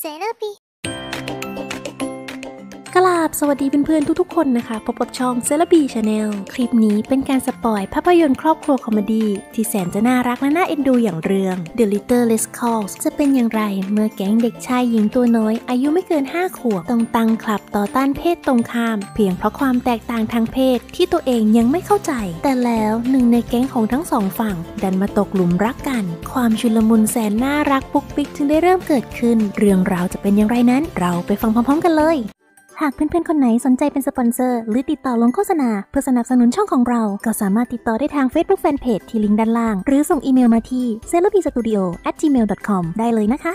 Xenopi ับสวัสดีเพื่อนๆทุกๆคนนะคะ พบกับช่องเซเลบีชาแนลคลิปนี้เป็นการสปอยภาพยนตร์ครอบครัวคอมเมดี้ที่แสนจะน่ารักและน่าเอ็นดูอย่างเรื่อง The Little Les c a l s จะเป็นอย่างไร เมื่อแก๊งเด็กชายหญิงตัวน้อย อายุไม่เกิน 5 ขวบ ต้องตั้งคลับต่อต้านเพศตรงข้าม เพียงเพราะความแตกต่างทางเพศที่ตัวเองยังไม่เข้าใจ แต่แล้วหนึ่งในแก๊งของทั้งสองฝั่งดันมาตกหลุมรักกัน ความชุลมุนแสนน่ารักปุ๊กปิ๊กจึงได้เริ่มเกิดขึ้น เรื่องราวจะเป็นอย่างไรนั้นเราไปฟังพร้อมๆ กันเลยหากเพื่อนๆ คนไหนสนใจเป็นสปอนเซอร์หรือติดต่อลงโฆษณา เพื่อสนับสนุนช่องของเรา ก็สามารถติดต่อได้ทาง Facebook Fanpage ที่ลิงก์ด้านล่าง หรือส่งอีเมลมาที่ s e l o b i studio gmail.com ได้เลยนะคะ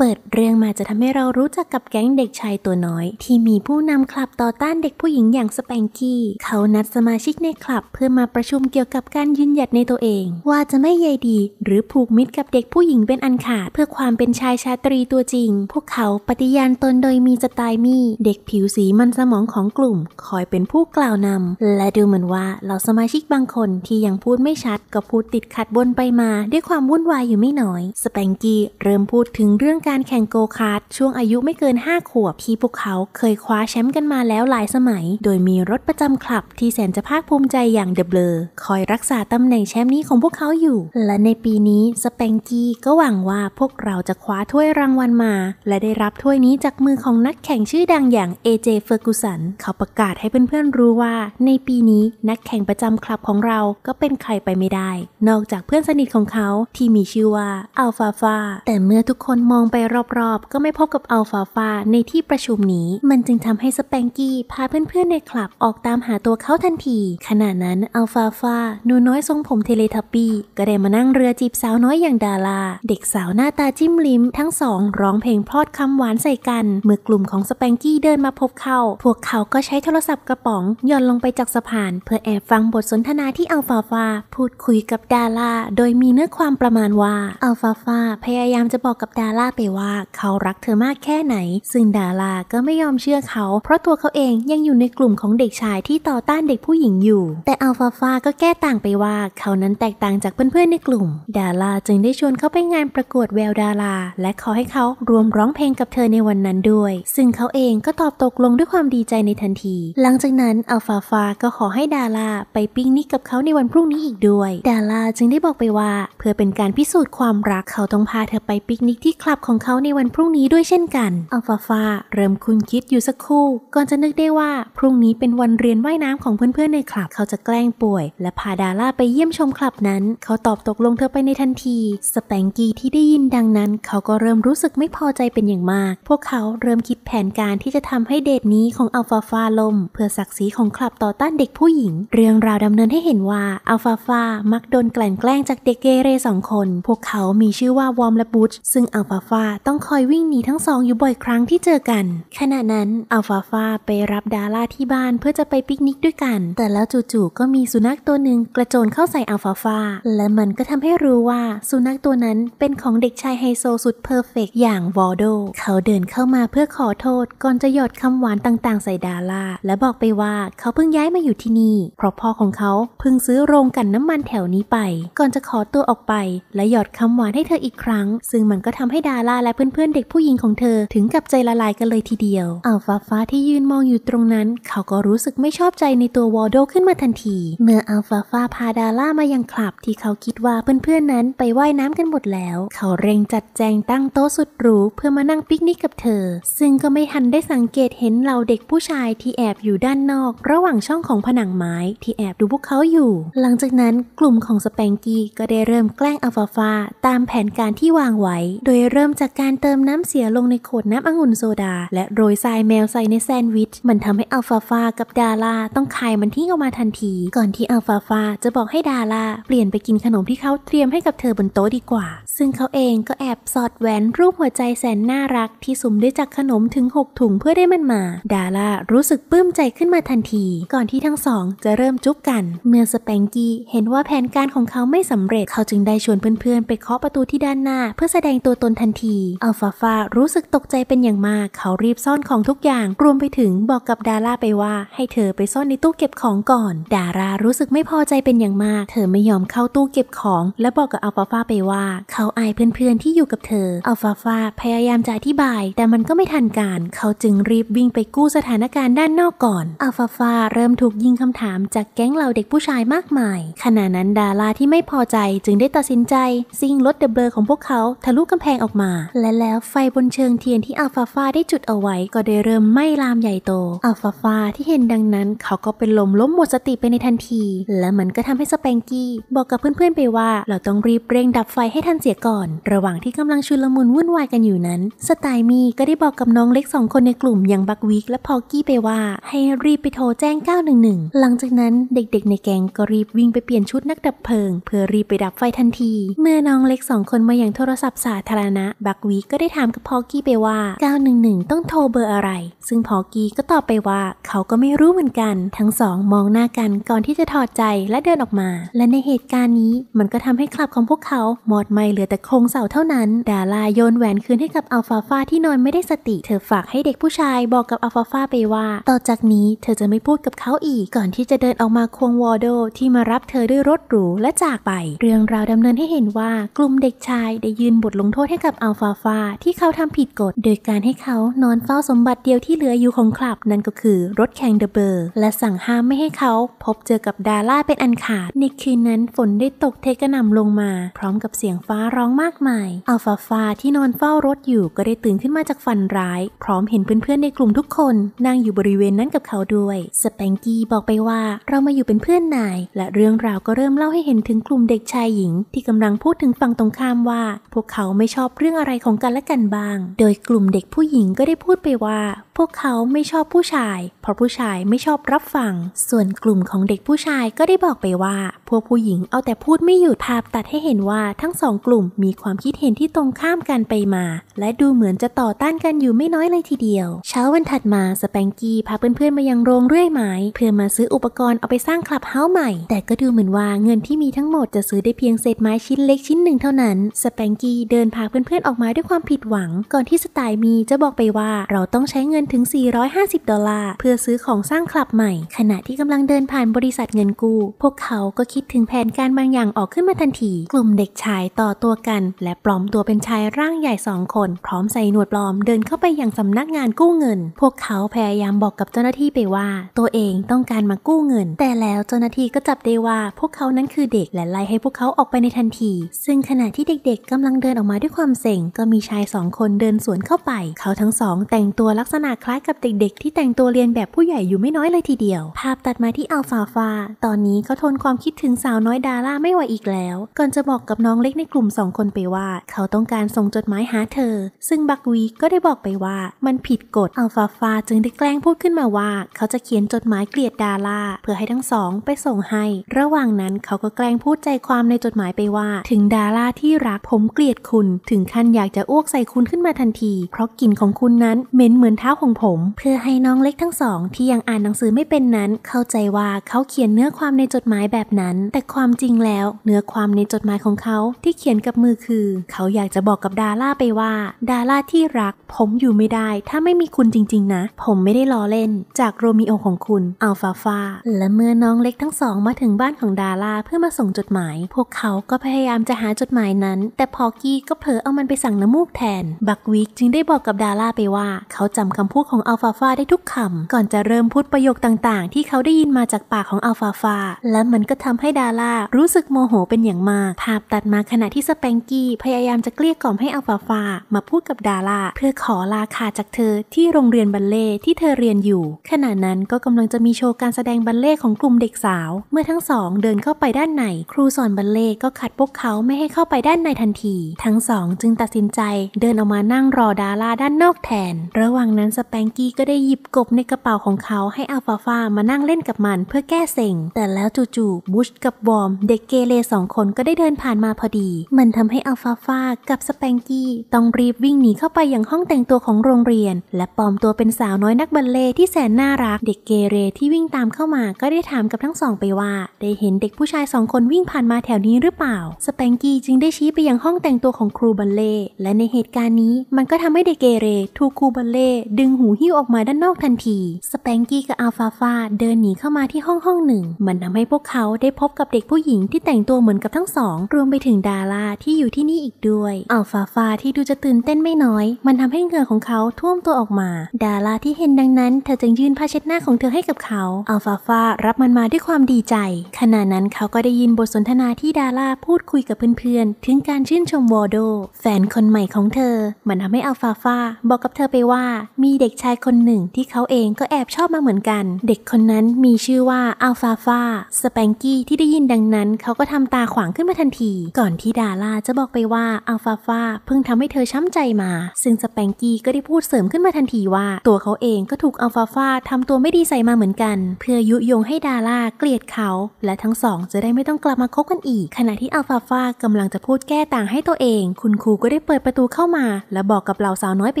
เปิดเรื่องมาจะทำให้เรารู้จักกับแก๊งเด็กชายตัวน้อย ที่มีผู้นำคลับต่อต้านเด็กผู้หญิงอย่างสแปงกี้เขานัดสมาชิกในคลับเพื่อมาประชุมเกี่ยวกับการยืนหยัดในตัวเอง ว่าจะไม่ใยดี หรือผูกมิตรกับเด็กผู้หญิงเป็นอันขาดเพื่อความเป็นชายชาตรีตัวจริง พวกเขาปฏิญาณตนโดยมีสไตล์มี่เด็กผิวสีมันสมองของกลุ่ม คอยเป็นผู้กล่าวนำและดูเหมือนว่าเราสมาชิกบางคนที่ยังพูดไม่ชัดก็พูดติดขัดบนไปมา ด้วยความวุ่นวายอยู่ไม่น้อย สแปงกี้เริ่มพูดถึงเรื่องการแข่งโกคาร์ดช่วงอายุไม่เกิน5ขวบที่พวกเขาเคยคว้าแชมป์กันมาแล้วหลายสมัย โดยมีรถประจำคลับที่แสนจะภาคภูมิใจอย่างเดบเลอคอยรักษาตำแหน่งแชมป์นี้ของพวกเขาอยู่ และในปีนี้สเปงกี้ก็หวังว่าพวกเราจะคว้าถ้วยรางวัลมา และได้รับถ้วยนี้จากมือของนักแข่งชื่อดังอย่างเอเจเฟอร์กูสันเขาประกาศให้เพื่อนๆรู้ว่าในปีนี้นักแข่งประจำคลับของเราก็เป็นใครไปไม่ได้ นอกจากเพื่อนสนิทของเขาที่มีชื่อว่าอัลฟาฟาแต่เมื่อทุกคนมองไปไปรอบๆ ก็ไม่พบกับอัลฟาฟาในที่ประชุมนี้ มันจึงทำให้สเปงกี้พาเพื่อนๆในคลับออกตามหาตัวเขาทันที ขณะนั้นอัลฟาฟาหนูน้อยทรงผมเทเลทับปี้ก็ได้มานั่งเรือจีบสาวน้อยอย่างดารา เด็กสาวหน้าตาจิ้มลิ้มทั้งสองร้องเพลงพลอดคำหวานใส่กัน เมื่อกลุ่มของสเปงกี้เดินมาพบเขาพวกเขาก็ใช้โทรศัพท์กระป๋องย่อนลงไปจากสะพาน เพื่อแอบฟังบทสนทนาที่อัลฟาฟาพูดคุยกับดารา โดยมีเนื้อความประมาณว่าอัลฟาฟาพยายามจะบอกกับดาราไปว่าเขารักเธอมากแค่ไหน ซึ่งดาราก็ไม่ยอมเชื่อเขา เพราะตัวเขาเองยังอยู่ในกลุ่มของเด็กชายที่ต่อต้านเด็กผู้หญิงอยู่ แต่อัลฟาฟาก็แก้ต่างไปว่าเขานั้นแตกต่างจากเพื่อนๆในกลุ่มดาราจึงได้ชวนเขาไปงานประกวดแววดารา และขอให้เขารวมร้องเพลงกับเธอในวันนั้นด้วย ซึ่งเขาเองก็ตอบตกลงด้วยความดีใจในทันที หลังจากนั้นอัลฟาฟาก็ขอให้ดาราไปปิ้งนิกกับเขาในวันพรุ่งนี้อีกด้วย ดาราจึงได้บอกไปว่า เพื่อเป็นการพิสูจน์ความรักเขาต้องพาเธอไปปิกนิกที่คลับของของเขาในวันพรุ่งนี้ด้วยเช่นกัน อัลฟาฟาเริ่มคุ้นคิดอยู่สักครู่ ก่อนจะนึกได้ว่า พรุ่งนี้เป็นวันเรียนว่ายน้ำของเพื่อนๆในคลับเขาจะแกล้งป่วย และพาดาร่าไปเยี่ยมชมคลับนั้น เขาตอบตกลงเธอไปในทันที สแปงกี้ที่ได้ยินดังนั้น เขาก็เริ่มรู้สึกไม่พอใจเป็นอย่างมาก พวกเขาเริ่มคิดแผนการที่จะทำให้เดทนี้ของอัลฟาฟาลมเพื่อศักดิ์ศรีของคลับต่อต้านเด็กผู้หญิง เรื่องราวดำเนินให้เห็นว่าอัลฟาฟามักโดนกลแกล้งจากเด็กเกเรสองคน พวกเขามีชื่อว่าวอมและบูชซึ่งอัลฟาฟาต้องคอยวิ่งหนีทั้งสองอยู่บ่อยครั้งที่เจอกัน ขณะนั้น อัลฟาฟาไปรับดาร่าที่บ้านเพื่อจะไปปิกนิกด้วยกัน แต่แล้วจู่ๆก็มีสุนัขตัวหนึ่งกระโจนเข้าใส่อัลฟาฟาและมันก็ทำให้รู้ว่าสุนัขตัวนั้นเป็นของเด็กชายไฮโซสุดเพอร์เฟกอย่างวอลโดเขาเดินเข้ามาเพื่อขอโทษ ก่อนจะหยอดคำหวานต่างๆ ใส่ดาร่าและบอกไปว่าเขาเพิ่งย้ายมาอยู่ที่นี่เพราะพ่อของเขาเพิ่งซื้อโรงกันน้ำมันแถวนี้ไป ก่อนจะขอตัวออกไป และหยอดคำหวานให้เธออีกครั้ง ซึ่งมันก็ทำให้ดาล่าและเพื่อนๆเด็กผู้หญิงของเธอถึงกับใจละลายกันเลยทีเดียว อัลฟาฟ้าที่ยืนมองอยู่ตรงนั้นเขาก็รู้สึกไม่ชอบใจในตัววอลโดขึ้นมาทันที เมื่ออัลฟาฟ้าพาดาล่ามายังคลับที่เขาคิดว่าเพื่อนๆนั้นไปไว่ายน้ำกันหมดแล้ว เขาเร่งจัดแจงตั้งโต๊ะสุดหรูเพื่อมานั่งปิกนิกกับเธอ ซึ่งก็ไม่ทันได้สังเกตเห็นเหล่าเด็กผู้ชายที่แอบอยู่ด้านนอก ระหว่างช่องของผนังไม้ที่แอบดูพวกเขาอยู่ หลังจากนั้นกลุ่มของสแปงกี้ก็ได้เริ่มแกล้งอัลฟาฟ้าตามแผนการที่วางไว้ โดยเริ่มจากการเติมน้ำเสียลงในขวดน้ำองุ่นโซดาและโรยทรายแมวใส่ในแซนด์วิช มันทำให้อัลฟาฟากับดาร่าต้องคายมันทิ้งออกมาทันที ก่อนที่อัลฟาฟาจะบอกให้ดาร่าเปลี่ยนไปกินขนมที่เขาเตรียมให้กับเธอบนโต๊ะดีกว่า ซึ่งเขาเองก็แอบสอดแหวนรูปหัวใจแสนน่ารักที่สุมได้จากขนมถึง 6 ถุงเพื่อได้มันมา ดาร่ารู้สึกปลื้มใจขึ้นมาทันที ก่อนที่ทั้งสองจะเริ่มจุ๊บกันเมื่อสแปงกี้เห็นว่าแผนการของเขาไม่สำเร็จเขาจึงได้ชวนเพื่อนๆ ไปเคาะประตูที่ด้านหน้าเพื่อแสดงตัวตนทันทีีอัลฟาฟารู้สึกตกใจเป็นอย่างมาก เขารีบซ่อนของทุกอย่าง รวมไปถึงบอกกับดาราไปว่า ให้เธอไปซ่อนในตู้เก็บของก่อน ดารารู้สึกไม่พอใจเป็นอย่างมาก เธอไม่ยอมเข้าตู้เก็บของ และบอกกับอัลฟาฟาไปว่า เขาอายเพื่อนๆที่อยู่กับเธอ อัลฟาฟาพยายามจะอธิบาย แต่มันก็ไม่ทันการ เขาจึงรีบวิ่งไปกู้สถานการณ์ด้านนอกก่อน อัลฟาฟาเริ่มถูกยิงคำถามจากแก๊งเหล่าเด็กผู้ชายมากมาย ขณะนั้นดาราที่ไม่พอใจจึงได้ตัดสินใจซิ่งรถเดบเบอร์ของพวกเขาทะลุกำแพงออกมาและแล้วไฟบนเชิงเทียนที่อัลฟาฟาได้จุดเอาไว้ก็ได้เริ่มไหม้ลามใหญ่โตอัลฟาฟาที่เห็นดังนั้นเขาก็เป็นลมล้มหมดสติไปในทันที และมันก็ทำให้สแปงกี้ บอกกับเพื่อนๆไปว่า เราต้องรีบเร่งดับไฟให้ทันเสียก่อน ระหว่างที่กำลังชุลมุนวุ่นวายกันอยู่นั้น สไตมีก็ได้บอกกับน้องเล็กสองคนในกลุ่มอย่างบักวิกและพอกี้ไปว่าให้รีบไปโทรแจ้ง 911 หลังจากนั้นเด็กๆในแกงก็รีบวิ่งไปเปลี่ยนชุดนักดับเพลิง เพื่อรีบไปดับไฟทันที เมื่อน้องเล็กสองคนมาอย่างโทรศัพท์สาธารณะบบักวีก็ได้ถามกับพอกี้ไปว่า 911 ต้องโทรเบอร์อะไร ซึ่งพอกี้ก็ตอบไปว่าเขาก็ไม่รู้เหมือนกัน ทั้งสองมองหน้ากันก่อนที่จะถอดใจและเดินออกมาและในเหตุการณ์นี้มันก็ทำให้คลับของพวกเขาหมดไม่เหลือแต่โครงเสาเท่านั้น ดาลาโยนแหวนคืนให้กับอัลฟาฟาที่นอนไม่ได้สติเธอฝากให้เด็กผู้ชายบอกกับอัลฟาฟาไปว่า ต่อจากนี้เธอจะไม่พูดกับเขาอีกก่อนที่จะเดินออกมาควงวอโด ที่มารับเธอด้วยรถหรูและจากไป เรื่องราวดำเนินให้เห็นว่ากลุ่มเด็กชายได้ยืนบทลงโทษให้กับอัลฟาฟาที่เขาทำผิดกฎ โดยการให้เขานอนเฝ้าสมบัติเดียวที่เหลืออยู่ของคลับ นั่นก็คือรถแข่งเดอะเบอร์และสั่งห้ามไม่ให้เขาพบเจอกับดาร่าเป็นอันขาด ในคืนนั้นฝนได้ตกเทกระหน่ำลงมา พร้อมกับเสียงฟ้าร้องมากมายอัลฟาฟาที่นอนเฝ้ารถอยู่ก็ได้ตื่นขึ้นมาจากฝันร้าย พร้อมเห็นเพื่อนๆในกลุ่มทุกคนนั่งอยู่บริเวณนั้นกับเขาด้วยสเปงกี้บอกไปว่า เรามาอยู่เป็นเพื่อนนาย และเรื่องราวก็เริ่มเล่าให้เห็นถึงกลุ่มเด็กชายหญิง ที่กำลังพูดถึงฝั่งตรงข้ามว่า พวกเขาไม่ชอบเรื่องอะไรของกันและกันบ้าง โดยกลุ่มเด็กผู้หญิงก็ได้พูดไปว่า พวกเขาไม่ชอบผู้ชาย เพราะผู้ชายไม่ชอบรับฟัง ส่วนกลุ่มของเด็กผู้ชายก็ได้บอกไปว่า พวกผู้หญิงเอาแต่พูดไม่หยุดภาพตัดให้เห็นว่าทั้งสองกลุ่มมีความคิดเห็นที่ตรงข้ามกันไปมา และดูเหมือนจะต่อต้านกันอยู่ไม่น้อยเลยทีเดียว เช้าวันถัดมา สแปงกี้พาเพื่อนๆมายังโรงเรื่อยไม้เพื่อมาซื้ออุปกรณ์เอาไปสร้างคลับเฮาส์ใหม่ แต่ก็ดูเหมือนว่าเงินที่มีทั้งหมดจะซื้อได้เพียงเศษไม้ชิ้นเล็กชิ้นหนึ่ง เท่านั้น สแปงกี้เดินพาเพื่อนๆออกมาด้วยความผิดหวังก่อนที่สไตล์มีจะบอกไปว่า เราต้องใช้เงินถึง 450 ดอลลาร์ เพื่อซื้อของสร้างคลับใหม่ ขณะที่กำลังเดินผ่านบริษัทเงินกู้ พวกเขาก็คิดถึงแผนการบางอย่างออกขึ้นมาทันที กลุ่มเด็กชายต่อตัวกัน และปลอมตัวเป็นชายร่างใหญ่สองคน พร้อมใส่หนวดปลอมเดินเข้าไปยังสำนักงานกู้เงิน พวกเขาพยายามบอกกับเจ้าหน้าที่ไปว่า ตัวเองต้องการมากู้เงิน แต่แล้วเจ้าหน้าที่ก็จับได้ว่า พวกเขานั้นคือเด็กและไล่ให้พวกเขาออกไปในทันที ซึ่งขณะที่เด็ก ๆกำลังเดินออกมาด้วยความเซ็งก็มีชายสองคนเดินสวนเข้าไป เขาทั้งสองแต่งตัวลักษณะคล้ายกับเด็กๆ ที่แต่งตัวเรียนแบบผู้ใหญ่อยู่ไม่น้อยเลยทีเดียว ภาพตัดมาที่อัลฟาฟา ตอนนี้เขาทนความคิดถึงสาวน้อยดาร่าไม่ไหวอีกแล้ว ก่อนจะบอกกับน้องเล็กในกลุ่มสองคนไปว่า เขาต้องการส่งจดหมายหาเธอ ซึ่งบักวีก็ได้บอกไปว่ามันผิดกฎ อัลฟาฟาจึงได้แกล้งพูดขึ้นมาว่า เขาจะเขียนจดหมายเกลียดดาร่าเพื่อให้ทั้งสอง ไปส่งให้ ระหว่างนั้นเขาก็แกล้งพูดใจความในจดหมายไปว่า ถึงดาร่าที่รักผมเกลียดคุณถึงขั้นอยากจะอ้วกใส่คุณขึ้นมาทันที เพราะกลิ่นของคุณนั้นเหม็นเหมือนเท้าของผม เพื่อให้น้องเล็กทั้งสอง ที่ยังอ่านหนังสือไม่เป็นนั้น เข้าใจว่าเขาเขียนเนื้อความในจดหมายแบบนั้น แต่ความจริงแล้วเนื้อความในจดหมายของเขาที่เขียนกับมือคือ เขาอยากจะบอกกับดาร่าไปว่า ดาร่าที่รัก ผมอยู่ไม่ได้ ถ้าไม่มีคุณจริงๆนะ ผมไม่ได้ล้อเล่น จากโรมิโอของคุณอัลฟาฟาและเมื่อน้องเล็กทั้งสองมาถึงบ้านของดาร่าเพื่อมาส่งจดหมาย พวกเขาก็พยายามจะหาจดหมายนั้น แต่พอกี้ก็เผลอเอามันไปสั่งน้ำมูกแทน บักวิกจึงได้บอกกับดาร่าไปว่าเขาจำคำพูดของอัลฟาฟาได้ทุกคำก่อนจะเริ่มพูดประโยคต่างๆ ที่เขาได้ยินมาจากปากของอัลฟาฟา และมันก็ทำให้ดาร่ารู้สึกโมโหเป็นอย่างมาก ภาพตัดมาขณะที่สเปงกี้พยายามจะเกลี้ยกล่อมให้อัลฟาฟามาพูดกับดาร่าเพื่อขอลาคาจากเธอ ที่โรงเรียนบัลเล่ที่เธอเรียนอยู่ ขณะนั้นก็กำลังจะมีโชว์การแสดงบัลเล่ของกลุ่มเด็กสาว เมื่อทั้งสองเดินเข้าไปด้านใน ครูสอนบัลเล่ก็ขัดพวกเขาไม่ให้เข้าไปด้านในทันที ทั้งสองจึงตัดดสินใจ เดินออกมานั่งรอดาราด้านนอกแทน ระหว่างนั้นสแปงกี้ก็ได้หยิบกบในกระเป๋าของเขาให้อัลฟาฟามานั่งเล่นกับมันเพื่อแก้เซ็งแต่แล้วจู่ๆบุชกับบอม เด็กเกเรสองคนก็ได้เดินผ่านมาพอดี มันทำให้อัลฟาฟากับสแปงกี้ต้องรีบวิ่งหนีเข้าไปยังห้องแต่งตัวของโรงเรียน และปลอมตัวเป็นสาวน้อยนักบัลเล่ที่แสนน่ารัก เด็กเกเรที่วิ่งตามเข้ามาก็ได้ถามกับทั้งสอง ไปว่า ได้เห็นเด็กผู้ชายสองคนวิ่งผ่านมาแถวนี้หรือเปล่าสแปงกี้จึงได้ชี้ไปยังห้องแต่งตัวของครูบัลเล่และในเหตุการณ์นี้ มันก็ทำให้เดเกเรถูกครูบัลเล่ดึงหูหิ้วออกมาด้านนอกทันที สแปงกี้กับอาฟาฟาเดินหนีเข้ามาที่ห้องห้องหนึ่ง มันทำให้พวกเขาได้พบกับเด็กผู้หญิง ที่แต่งตัวเหมือนกับทั้งสอง รวมไปถึงดาราที่อยู่ที่นี่อีกด้วยอาฟาฟาที่ดูจะตื่นเต้นไม่น้อย มันทำให้เหงื่อของเขาท่วมตัวออกมาดาราที่เห็นดังนั้นเธอจึงยื่นผ้าเช็ดหน้าของเธอให้กับเขาอาฟาฟารับมันมาด้วยความดีใจขณะนั้นเขาก็ได้ยินบทสนทนาที่ดาราพูดคุยกับเพื่อนๆถึงการชื่นชมวอโดแฟนคนใหม่ของเธอมันทำให้อัลฟาฟาบอกกับเธอไปว่า มีเด็กชายคนหนึ่งที่เขาเองก็แอบชอบมาเหมือนกัน เด็กคนนั้นมีชื่อว่าอัลฟาฟาสแปงกี้ที่ได้ยินดังนั้นเขาก็ทำตาขวางขึ้นมาทันที ก่อนที่ดาร่าจะบอกไปว่าอัลฟาฟาเพิ่งทำให้เธอช้ำใจมา ซึ่งสแปงกี้ก็ได้พูดเสริมขึ้นมาทันทีว่า ตัวเขาเองก็ถูกอัลฟาฟาทำตัวไม่ดีใส่มาเหมือนกัน เพื่อยุยงให้ดาร่าเกลียดเขาและทั้งสอง จะได้ไม่ต้องกลับมาคบกันอีก ขณะที่อัลฟาฟากำลังจะพูดแก้ต่างให้ตัวเองคุณครูก็ได้รเปิดประตูเข้ามาและบอกกับเหล่าสาวน้อยไป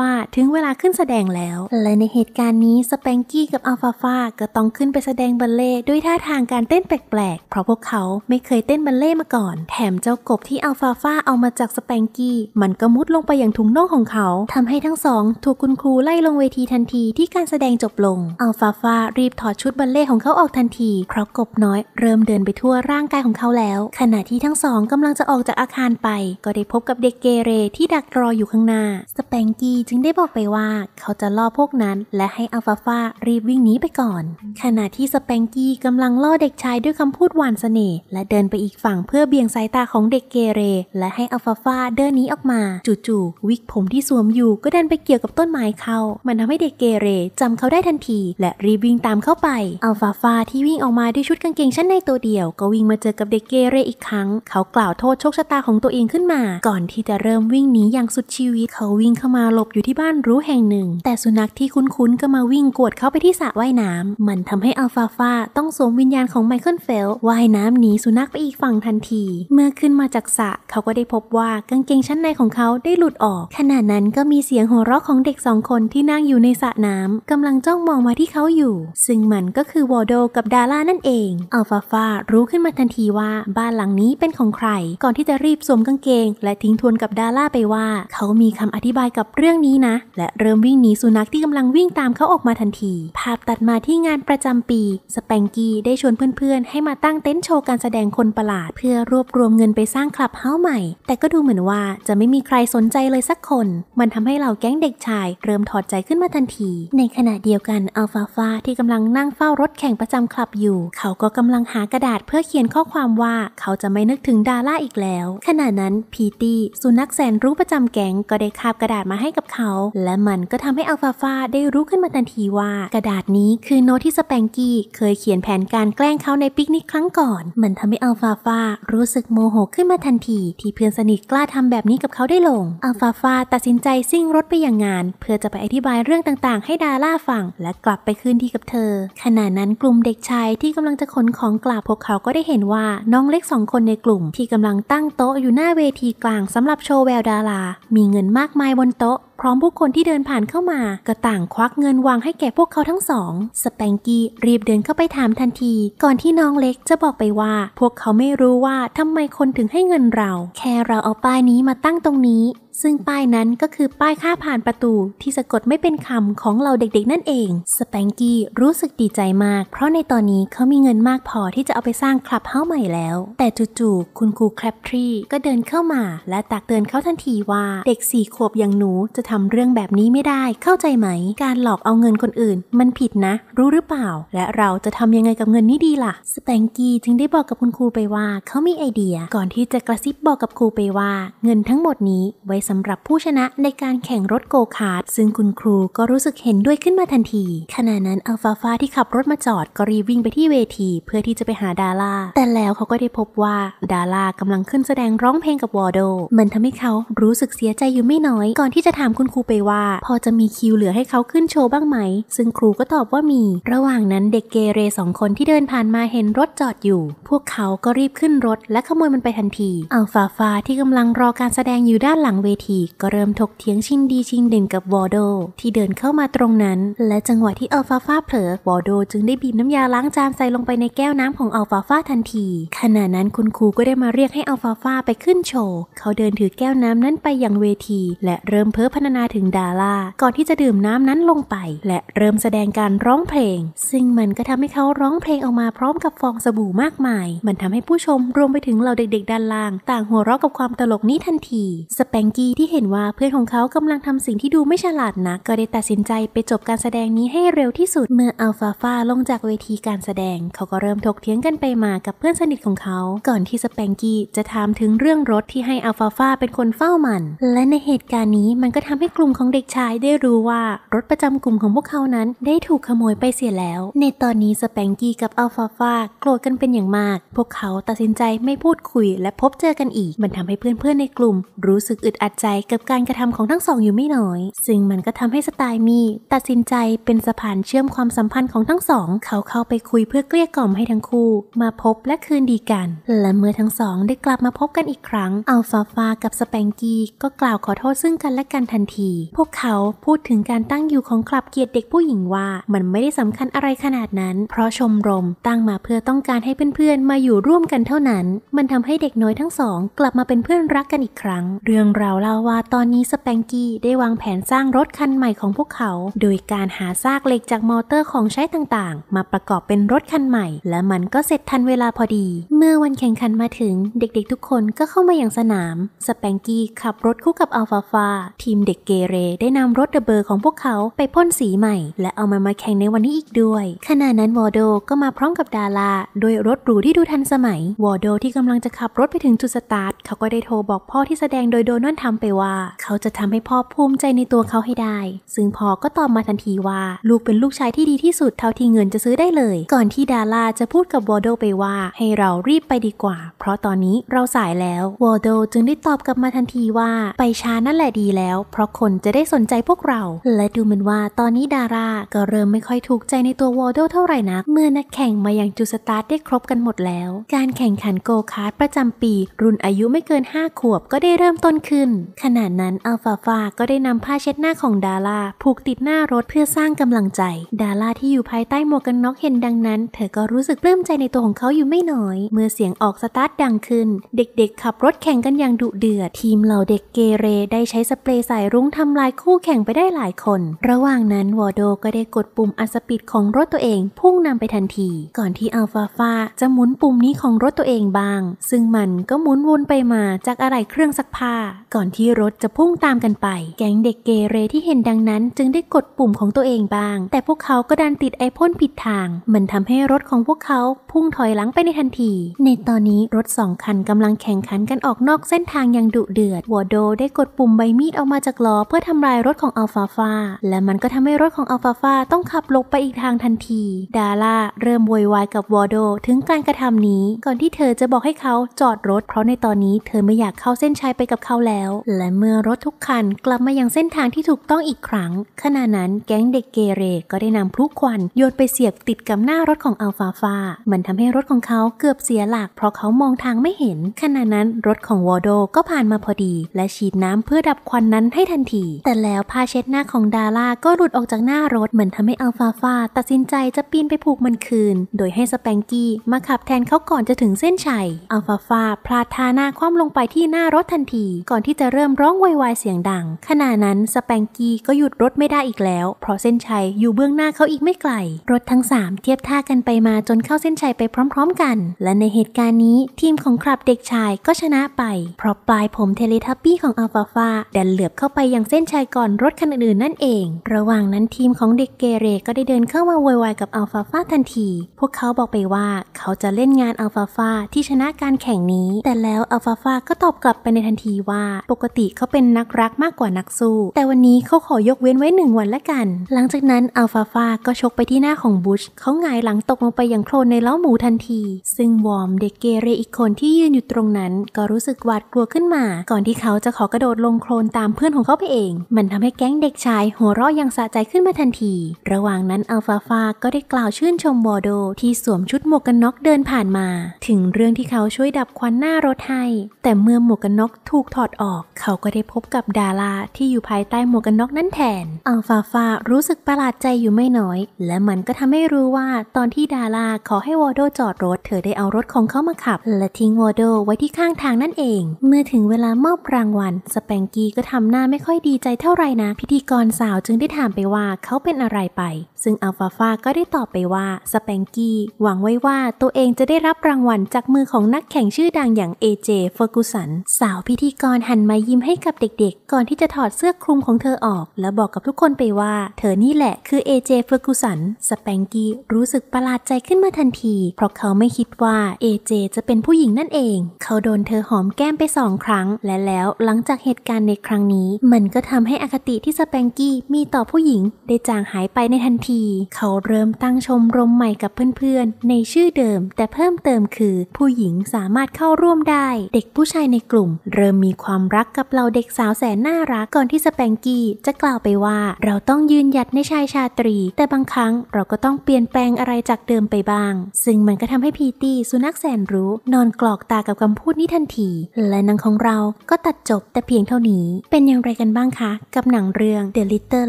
ว่าถึงเวลาขึ้นแสดงแล้ว และในเหตุการณ์นี้สแปงกี้กับอัลฟาฟาก็ต้องขึ้นไปแสดงบัลเล่ด้วยท่าทางการเต้นแปลกๆ เพราะพวกเขาไม่เคยเต้นบัลเล่มาก่อน แถมเจ้ากบที่อัลฟาฟาเอามาจากสแปงกี้มันก็มุดลงไปอย่างถุงน่องของเขา ทำให้ทั้งสอง ถูกคุณครูไล่ลงเวทีทันทีที่การแสดงจบลงอัลฟาฟารีบถอดชุดบัลเล่ของเขาออกทันที เพราะกบน้อยเริ่มเดินไปทั่วร่างกายของเขาแล้ว ขณะที่ทั้งสองกำลังจะออกจากอาคารไป ก็ได้พบกับเด็กเกเรย์ที่ดักรออยู่ข้างหน้าสแปงกี้จึงได้บอกไปว่า เขาจะล่อพวกนั้น และให้อัลฟาฟารีบวิ่งหนีไปก่อน ขณะที่สแปงกี้กำลังล่อเด็กชายด้วยคำพูดหวานเสน่ห์และเดินไปอีกฝั่งเพื่อเบี่ยงสายตาของเด็กเกเร และให้อัลฟาฟาเดินหนีออกมาจู่ๆวิกผมที่สวมอยู่ก็ดันไปเกี่ยวกับต้นไม้เขามันทำให้เด็กเกเรจำเขาได้ทันที และรีบวิ่งตามเข้าไปอัลฟาฟาที่วิ่งออกมาด้วยชุดกางเกงชั้นในตัวเดียว ก็วิ่งมาเจอกับเด็กเกเรอีกครั้ง เขากล่าวโทษโชคชะตาของตัวเองขึ้นมา ก่อนที่จะเริ่มวิ่งหนีอย่างสุดชีวิตเขาวิ่งเข้ามาหลบอยู่ที่บ้านรู้แห่งหนึ่ง แต่สุนัขที่คุ้นๆก็มาวิ่งกวดเข้าไปที่สระว่ายน้ำมันทำให้อัลฟาฟาต้องสวมวิญญาณของไมเคิลเฟลว่ายน้ำหนีสุนัขไปอีกฝั่งทันที เมื่อขึ้นมาจากสระเขาก็ได้พบว่ากางเกงชั้นในของเขาได้หลุดออกขณะนั้นก็มีเสียงหัวเราะของเด็กสองคนที่นั่งอยู่ในสระน้ำกำลังจ้องมองมาที่เขาอยู่ ซึ่งมันก็คือวอโดกับดาร่านั่นเองอัลฟาฟารู้ขึ้นมาทันทีว่าบ้านหลังนี้เป็นของใคร ก่อนที่จะรีบสวมกางเกงและทิ้งทวนกับดาาล่าไปว่า เขามีคำอธิบายกับเรื่องนี้นะ และเริ่มวิ่งหนีสุนัขที่กำลังวิ่งตามเขาออกมาทันที ภาพตัดมาที่งานประจำปี สแปงกี้ได้ชวนเพื่อนๆ ให้มาตั้งเต็นท์โชว์การแสดงคนประหลาด เพื่อรวบรวมเงินไปสร้าง คลับเฮ้าใหม่ แต่ก็ดูเหมือนว่าจะไม่มีใครสนใจเลยสักคน มันทำให้เหล่าแก๊งเด็กชาย เริ่มถอดใจขึ้นมาทันที ในขณะเดียวกันอัลฟาฟาที่กำลังนั่งเฝ้ารถแข่งประจำคลับอยู่เขาก็กำลังหากระดาษเพื่อเขียนข้อความว่าเขาจะไม่นึกถึงดาร่าอีกแล้วขณะนั้นพีตี้สุนัขแสนรู้ประจำแก๊งก็ได้คาบกระดาษมาให้กับเขา และมันก็ทำให้อัลฟาฟาได้รู้ขึ้นมาทันทีว่า กระดาษนี้คือโน้ตที่สแปงกี้เคยเขียนแผนการแกล้งเขาในปิกนิกครั้งก่อน มันทำให้อัลฟาฟารู้สึกโมโหขึ้นมาทันที ที่เพื่อนสนิทกล้าทำแบบนี้กับเขาได้ลงอัลฟาฟาตัดสินใจซิ่งรถไปอย่างงาน เพื่อจะไปอธิบายเรื่องต่างๆ ให้ดาร่าฟังและกลับไปคืนดีกับเธอ ขณะนั้นกลุ่มเด็กชาย ที่กำลังจะขนของกลับพวกเขาก็ได้เห็นว่าน้องเล็กสองคนในกลุ่ม ที่กำลังตั้งโต๊ะอยู่หน้าเวทีกลางสาหรับโชว์แววดารา มีเงินมากมายบนโต๊ะ พร้อมผู้คนที่เดินผ่านเข้ามา ก็ต่างควักเงินวางให้แก่พวกเขาทั้งสอง สแปงกี้ รีบเดินเข้าไปถามทันที ก่อนที่น้องเล็กจะบอกไปว่า พวกเขาไม่รู้ว่าทำไมคนถึงให้เงินเรา แค่เราเอาป้ายนี้มาตั้งตรงนี้ซึ่งป้ายนั้นก็คือป้ายค่าผ่านประตูที่สะกดไม่เป็นคำของเราเด็กๆ นั่นเอง สแปงกี้รู้สึกดีใจมาก เพราะในตอนนี้เขามีเงินมากพอที่จะเอาไปสร้างคลับเฮ้าใหม่แล้ว แต่จู่ๆคุณครูแคลปทรีก็เดินเข้ามา และตักเตือนเขาทันทีว่า เด็กสี่ขวบอย่างหนูจะทำเรื่องแบบนี้ไม่ได้เข้าใจไหม การหลอกเอาเงินคนอื่น มันผิดนะ รู้หรือเปล่า และเราจะทำยังไงกับเงินนี้ดีล่ะสแปงกี้จึงได้บอกกับคุณครูไปว่าเขามีไอเดียก่อนที่จะกระซิบบอกกับครูไปว่า เงินทั้งหมดนี้ไว้สำหรับผู้ชนะในการแข่งรถโกคาร์ทซึ่งคุณครูก็รู้สึกเห็นด้วยขึ้นมาทันทีขณะนั้นอัลฟาฟาที่ขับรถมาจอด ก็รีวิ่งไปที่เวที เพื่อที่จะไปหาดาร่าแต่แล้วเขาก็ได้พบว่าดาร่ากำลังขึ้นแสดงร้องเพลงกับวอร์โด มันทำให้เขารู้สึกเสียใจอยู่ไม่น้อย ก่อนที่จะถามคุณครูไปว่า พอจะมีคิวเหลือให้เขาขึ้นโชว์บ้างไหม ซึ่งครูก็ตอบว่ามี ระหว่างนั้นเด็กเกเรสองคนที่เดินผ่านมาเห็นรถจอดอยู่พวกเขาก็รีบขึ้นรถและขโมยมันไปทันที อัลฟาฟาที่กำลังรอการแสดงอยู่ด้านหลังเวทีก็เริ่มถกเถียงชิงดีชิงเด่นกับวอโดที่เดินเข้ามาตรงนั้นและจังหวะที่อัลฟาฟาเผลอวอโดจึงได้บีบน้ำยาล้างจานใส่ลงไปในแก้วน้ำของอัลฟาฟาทันทีขณะนั้นคุณครูก็ได้มาเรียกให้อัลฟาฟาไปขึ้นโชว์เขาเดินถือแก้วน้ำนั้นไปยังเวที และเริ่มเพ้อพรรณนาถึงดารา ก่อนที่จะดื่มน้ำนั้นลงไป และเริ่มแสดงการร้องเพลง ซึ่งมันก็ทำให้เขาร้องเพลงออกมาพร้อมกับฟองสบู่มากมาย มันทำให้ผู้ชมรวมไปถึงเหล่าเด็กๆด้านล่าง ต่างหัวเราะกับความตลกนี้ทันที สแปงกีีที่เห็นว่าเพื่อนของเขากำลังทำสิ่งที่ดูไม่ฉลาดนะก็ได้ตัดสินใจไปจบการแสดงนี้ให้เร็วที่สุดเมื่ออัลฟาฟาลงจากเวทีการแสดง เขาก็เริ่มถกเถียงกันไปมากับเพื่อนสนิทของเขา ก่อนที่สแปงกี้จะถามถึงเรื่องรถที่ให้อัลฟาฟาเป็นคนเฝ้ามัน และในเหตุการณ์นี้มันก็ทำให้กลุ่มของเด็กชายได้รู้ว่ารถประจำกลุ่มของพวกเขานั้นได้ถูกขโมยไปเสียแล้ว ในตอนนี้สแปงกี้กับอัลฟาฟาโกรธกันเป็นอย่างมาก พวกเขาตัดสินใจไม่พูดคุยและพบเจอกันอีกมันทำให้เพื่อนๆในกลุ่มรู้สึกอึดอัดใจกับการกระทำของทั้งสองอยู่ไม่น้อย ซึ่งมันก็ทำให้สไตล์มี ตัดสินใจเป็นสะพานเชื่อมความสัมพันธ์ของทั้งสอง เขาเข้าไปคุยเพื่อเกลี้ยกล่อมให้ทั้งคู่ มาพบและคืนดีกันและเมื่อทั้งสองได้กลับมาพบกันอีกครั้งอัลฟาฟากับสแปงกี้ก็กล่าวขอโทษซึ่งกันและกันทันที พวกเขาพูดถึงการตั้งอยู่ของคลับเกียรติเด็กผู้หญิงว่า มันไม่ได้สำคัญอะไรขนาดนั้น เพราะชมรม ตั้งมาเพื่อต้องการให้เพื่อนๆมาอยู่ร่วมกันเท่านั้น มันทำให้เด็กน้อยทั้งสอง กลับมาเป็นเพื่อนรักกันอีกครั้ง เรื่องราวเล่าว่าตอนนี้สแปงกี้ ได้วางแผนสร้างรถคันใหม่ของพวกเขา โดยการหาซากเหล็กจากมอเตอร์ของใช้ต่างๆ มาประกอบเป็นรถคันใหม่ และมันก็เสร็จทันเวลาพอดี เมื่อวันแข่งขันมาถึงเด็กๆทุกคนก็เข้ามาอย่างสนาม สแปงกี้ขับรถคู่กับอัลฟาฟาทีมเด็กเกเรได้นำรถเดเบอร์ของพวกเขาไปพ่นสีใหม่ และเอามันมาแข่งในวันนี้อีกด้วยขณะนั้นวอโดก็มาพร้อมกับดาราโดยรถหรูที่ดูทันสมัยวอโดที่กำลังจะขับรถไปถึงจุดสตาร์ทเขาก็ได้โทรบอกพ่อที่แสดงโดยโดนัลด์ทำำไปว่าเขาจะทำให้พ่อภูมิใจในตัวเขาให้ได้ ซึ่งพ่อก็ตอบมาทันทีว่า ลูกเป็นลูกชายที่ดีที่สุดเท่าที่เงินจะซื้อได้เลย ก่อนที่ดาราจะพูดกับวอลโดไปว่าให้เรารีบไปดีกว่า เพราะตอนนี้เราสายแล้ว วอลโดจึงได้ตอบกลับมาทันทีว่า ไปช้านั่นแหละดีแล้ว เพราะคนจะได้สนใจพวกเรา และดูเหมือนว่า ตอนนี้ดาราก็เริ่มไม่ค่อยถูกใจในตัววอลโดเท่าไหร่นัก เมื่อนักแข่งมาอย่างจุดสตาร์ทได้ครบกันหมดแล้ว การแข่งขันโกคาร์ดประจำปี รุ่นอายุไม่เกิน 5 ขวบ ก็ได้เริ่มต้นขึ้นขณะนั้นอัลฟาฟาก็ได้นำผ้าเช็ดหน้าของดาราผูกติดหน้ารถเพื่อสร้างกำลังใจ ดาราที่อยู่ภายใต้หมวกกันน็อกเห็นดังนั้น เธอก็รู้สึกปลื้มใจในตัวของเขาอยู่ไม่น้อย เมื่อเสียงออกสตาร์ทดังขึ้น เด็กๆขับรถแข่งกันอย่างดุเดือด ทีมเหล่าเด็กเกเรได้ใช้สเปรย์สายรุ้งทำลายคู่แข่งไปได้หลายคน ระหว่างนั้นวอโดก็ได้กดปุ่มอัสปีดของรถตัวเอง พุ่งนำไปทันที ก่อนที่อัลฟาฟาจะหมุนปุ่มนี้ของรถตัวเองบ้างซึ่งมันก็หมุนวนไปมาจากอะไรเครื่องซักผ้าก่อนอนที่รถจะพุ่งตามกันไป แก๊งเด็กเกเรที่เห็นดังนั้น จึงได้กดปุ่มของตัวเองบ้าง แต่พวกเขาก็ดันติดไอพ่นผิดทาง มันทำให้รถของพวกเขา พุ่งถอยหลังไปในทันที ในตอนนี้รถสองคันกำลังแข่งขันกันออกนอกเส้นทางอย่างดุเดือด วอโดได้กดปุ่มใบมีดออกมาจากล้อเพื่อทำลายรถของอัลฟาฟา และมันก็ทำให้รถของอัลฟาฟาต้องขับหลบไปอีกทางทันที ดาร่าเริ่มโวยวายกับวอโดถึงการกระทำนี้ ก่อนที่เธอจะบอกให้เขาจอดรถเพราะในตอนนี้ เธอไม่อยากเข้าเส้นชัยไปกับเขาแล้วและเมื่อรถทุกคันกลับมายังเส้นทางที่ถูกต้องอีกครั้งขณะนั้นแก๊งเด็กเกเรก็ได้นำพลุควัน โยนไปเสียบติดกับหน้ารถของอัลฟาฟามันทำให้รถของเขาเกือบเสียหลัก เพราะเขามองทางไม่เห็นขณะนั้นรถของวอโดก็ผ่านมาพอดี และฉีดน้ำเพื่อดับควันนั้นให้ทันที แต่แล้วผ้าเช็ดหน้าของดาร่าก็หลุดออกจากหน้ารถเหมือนทำให้อัลฟาฟาตัดสินใจจะปีนไปผูกมันคืน โดยให้สแปงกี้มาขับแทนเขาก่อนจะถึงเส้นชัยอัลฟาฟาพลาดท่าหน้าคว่ำลงไปที่หน้ารถทันที ก่อนที่จะจะเริ่มร้องวายวายเสียงดังขณะนั้นสแปงกี้ก็หยุดรถไม่ได้อีกแล้ว เพราะเส้นชัยอยู่เบื้องหน้าเขาอีกไม่ไกล รถทั้ง 3 เทียบท่ากันไปมาจนเข้าเส้นชัยไปพร้อมๆกัน และในเหตุการณ์นี้ทีมของครับเด็กชายก็ชนะไป เพราะปลายผมเทเลทัปปี้ของอัลฟาฟาดันเหลือบเข้าไปยังเส้นชัยก่อนรถคันอื่นๆนั่นเอง ระหว่างนั้นทีมของเด็กเกเรก็ได้เดินเข้ามาวายวายกับอัลฟาฟาทันที พวกเขาบอกไปว่าเขาจะเล่นงานอัลฟาฟาที่ชนะการแข่งนี้ แต่แล้วอัลฟาฟาก็ตอบกลับไปในทันทีว่าปกติเขาเป็นนักรักมากกว่านักสู้ แต่วันนี้เขาขอยกเว้นไว้หนึ่งวันละกัน หลังจากนั้นอัลฟาฟาก็ชกไปที่หน้าของบุชเขาหงายหลังตกลงไปอย่างโคลนในเล้าหมูทันที ซึ่งวอมเด็กเกเรอีกคนที่ยืนอยู่ตรงนั้น ก็รู้สึกหวาดกลัวขึ้นมา ก่อนที่เขาจะขอกระโดดลงโคลนตามเพื่อนของเขาไปเอง มันทำให้แก๊งเด็กชายหัวเราะอย่างสะใจขึ้นมาทันที ระหว่างนั้นอัลฟาฟาก็ได้กล่าวชื่นชมวอโดที่สวมชุดหมวกกันน็อกเดินผ่านมา ถึงเรื่องที่เขาช่วยดับควันหน้ารถให้แต่เมื่อหมวกกันน็อกถูกถอดออกกเขาก็ได้พบกับดาราที่อยู่ภายใต้หมวกกันน็อกนั้นแทน อัลฟาฟารู้สึกประหลาดใจอยู่ไม่น้อย และมันก็ทำให้รู้ว่าตอนที่ดาราขอให้วอโดจอดรถ เธอได้เอารถของเขามาขับ และทิ้งวอโดไว้ที่ข้างทางนั่นเอง เมื่อถึงเวลามอบรางวัล สแปงกี้ก็ทำหน้าไม่ค่อยดีใจเท่าไหร่นะ พิธีกรสาวจึงได้ถามไปว่าเขาเป็นอะไรไป ซึ่งอัลฟาฟาก็ได้ตอบไปว่า สแปงกี้หวังไว้ว่าตัวเองจะได้รับรางวัลจากมือของนักแข่งชื่อดังอย่างเอเจเฟอร์กูสัน สาวพิธีกรหันมามายิ้มให้กับเด็กๆ ก่อนที่จะถอดเสื้อคลุมของเธอออก แล้วบอกกับทุกคนไปว่า เธอนี่แหละคือเอเจเฟอร์กูสัน สแปงกี้รู้สึกประหลาดใจขึ้นมาทันที เพราะเขาไม่คิดว่าเอเจจะเป็นผู้หญิงนั่นเอง เขาโดนเธอหอมแก้มไปสองครั้ง และแล้วหลังจากเหตุการณ์ในครั้งนี้ มันก็ทำให้อคติที่สแปงกี้มีต่อผู้หญิง ได้จางหายไปในทันที เขาเริ่มตั้งชมรมใหม่กับเพื่อนๆ ในชื่อเดิม แต่เพิ่มเติมคือ ผู้หญิงสามารถเข้าร่วมได้ เด็กผู้ชายในกลุ่ม เริ่มมีความรักกกับเหล่าเด็กสาวแสนน่ารักก่อนที่สแปงกี้ จะกล่าวไปว่าเราต้องยืนหยัดในชายชาตรี แต่บางครั้งเราก็ต้องเปลี่ยนแปลงอะไรจากเดิมไปบ้าง ซึ่งมันก็ทำให้พีตี้สุนัขแสนรู้ นอนกรอกตากับคำพูดนี้ทันที และนังของเราก็ตัดจบแต่เพียงเท่านี้เป็นอย่างไรกันบ้างคะ กับหนังเรื่อง The Little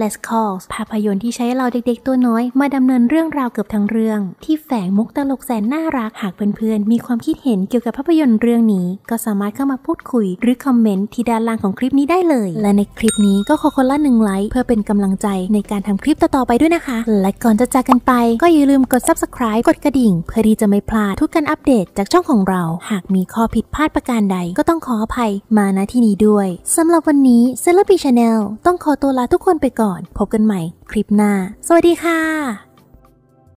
Less Calls ภาพยนตร์ที่ใช้เราเด็กๆ ตัวน้อย มาดำเนินเรื่องราวเกือบทั้งเรื่องที่แฝงมุกตลกแสนน่ารักหากเพื่อนๆมีความคิดเห็นเกี่ยวกับภาพยนตร์เรื่องนี้ ก็สามารถเข้ามาพูดคุยหรือคอมเมนต์ที่ที่ด้านล่างของคลิปนี้ได้เลย และในคลิปนี้ก็ขอคนละหนึ่งไลค์ เพื่อเป็นกำลังใจในการทำคลิปต่อๆไปด้วยนะคะ และก่อนจะจากกันไปก็อย่าลืมกด subscribe กดกระดิ่ง เพื่อที่จะไม่พลาดทุกการอัปเดต จากช่องของเรา หากมีข้อผิดพลาดประการใดก็ต้องขออภัยมาณที่นี้ด้วย สำหรับวันนี้เซเลบีชาแนลต้องขอตัวลาทุกคนไปก่อน พบกันใหม่ คลิปหน้า สวัสดีค่ะ